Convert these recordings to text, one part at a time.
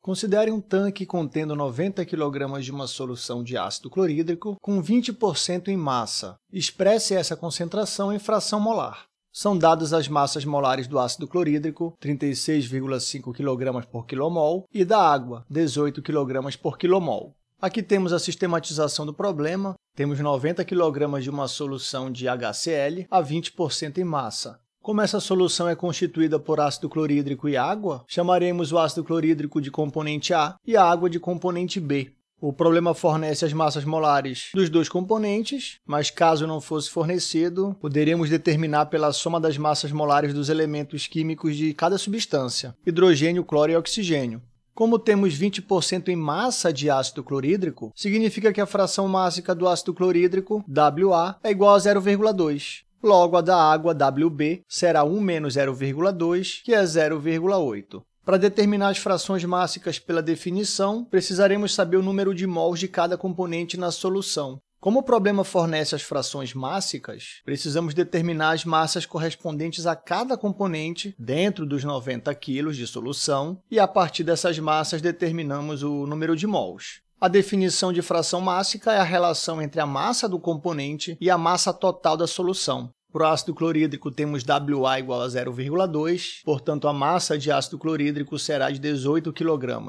Considere um tanque contendo 90 kg de uma solução de ácido clorídrico com 20% em massa. Expresse essa concentração em fração molar. São dadas as massas molares do ácido clorídrico, 36,5 kg por quilomol, e da água, 18 kg por quilomol. Aqui temos a sistematização do problema. Temos 90 kg de uma solução de HCl a 20% em massa. Como essa solução é constituída por ácido clorídrico e água, chamaremos o ácido clorídrico de componente A e a água de componente B. O problema fornece as massas molares dos dois componentes, mas caso não fosse fornecido, poderíamos determinar pela soma das massas molares dos elementos químicos de cada substância, hidrogênio, cloro e oxigênio. Como temos 20% em massa de ácido clorídrico, significa que a fração mássica do ácido clorídrico, WA, é igual a 0,2. Logo, a da água WB será 1 menos 0,2, que é 0,8. Para determinar as frações mássicas pela definição, precisaremos saber o número de mols de cada componente na solução. Como o problema fornece as frações mássicas, precisamos determinar as massas correspondentes a cada componente dentro dos 90 kg de solução e, a partir dessas massas, determinamos o número de mols. A definição de fração mássica é a relação entre a massa do componente e a massa total da solução. Para o ácido clorídrico temos WA igual a 0,2, portanto a massa de ácido clorídrico será de 18 kg.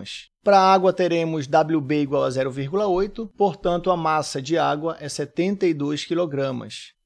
Para a água teremos WB igual a 0,8, portanto a massa de água é 72 kg.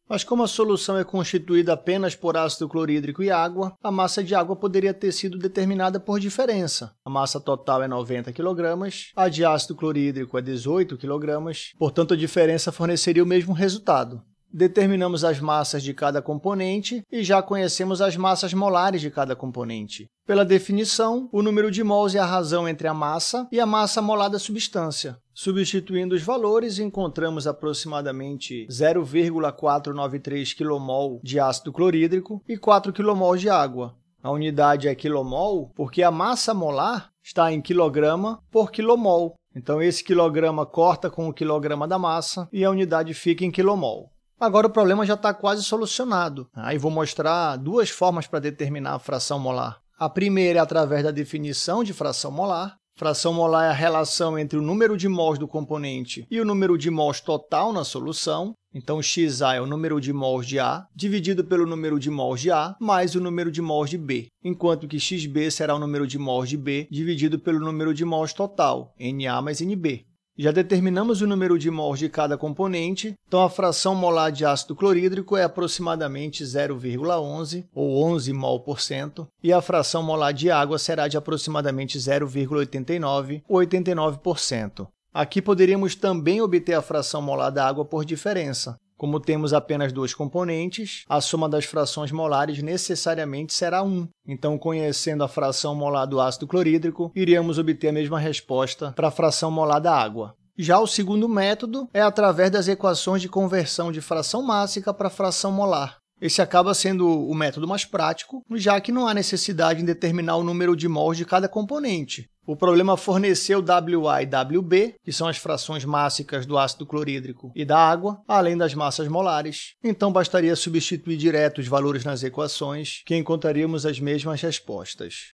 Mas como a solução é constituída apenas por ácido clorídrico e água, a massa de água poderia ter sido determinada por diferença. A massa total é 90 kg, a de ácido clorídrico é 18 kg, portanto a diferença forneceria o mesmo resultado. Determinamos as massas de cada componente e já conhecemos as massas molares de cada componente. Pela definição, o número de mols é a razão entre a massa e a massa molar da substância. Substituindo os valores, encontramos aproximadamente 0,493 kmol de ácido clorídrico e 4 kmol de água. A unidade é quilomol porque a massa molar está em quilograma por quilomol. Então, esse quilograma corta com o quilograma da massa e a unidade fica em quilomol. Agora o problema já está quase solucionado. Aí vou mostrar duas formas para determinar a fração molar. A primeira é através da definição de fração molar. Fração molar é a relação entre o número de mols do componente e o número de mols total na solução. Então, xA é o número de mols de A dividido pelo número de mols de A mais o número de mols de B, enquanto que xB será o número de mols de B dividido pelo número de mols total, Na mais NB. Já determinamos o número de mols de cada componente, então a fração molar de ácido clorídrico é aproximadamente 0,11 ou 11 mol por cento, e a fração molar de água será de aproximadamente 0,89 ou 89%. por cento. Aqui poderíamos também obter a fração molar da água por diferença, como temos apenas duas componentes, a soma das frações molares necessariamente será 1. Então, conhecendo a fração molar do ácido clorídrico, iríamos obter a mesma resposta para a fração molar da água. Já o segundo método é através das equações de conversão de fração mássica para fração molar. Esse acaba sendo o método mais prático, já que não há necessidade em determinar o número de mols de cada componente. O problema é forneceu WA e WB, que são as frações mássicas do ácido clorídrico e da água, além das massas molares. Então, bastaria substituir direto os valores nas equações, que encontraríamos as mesmas respostas.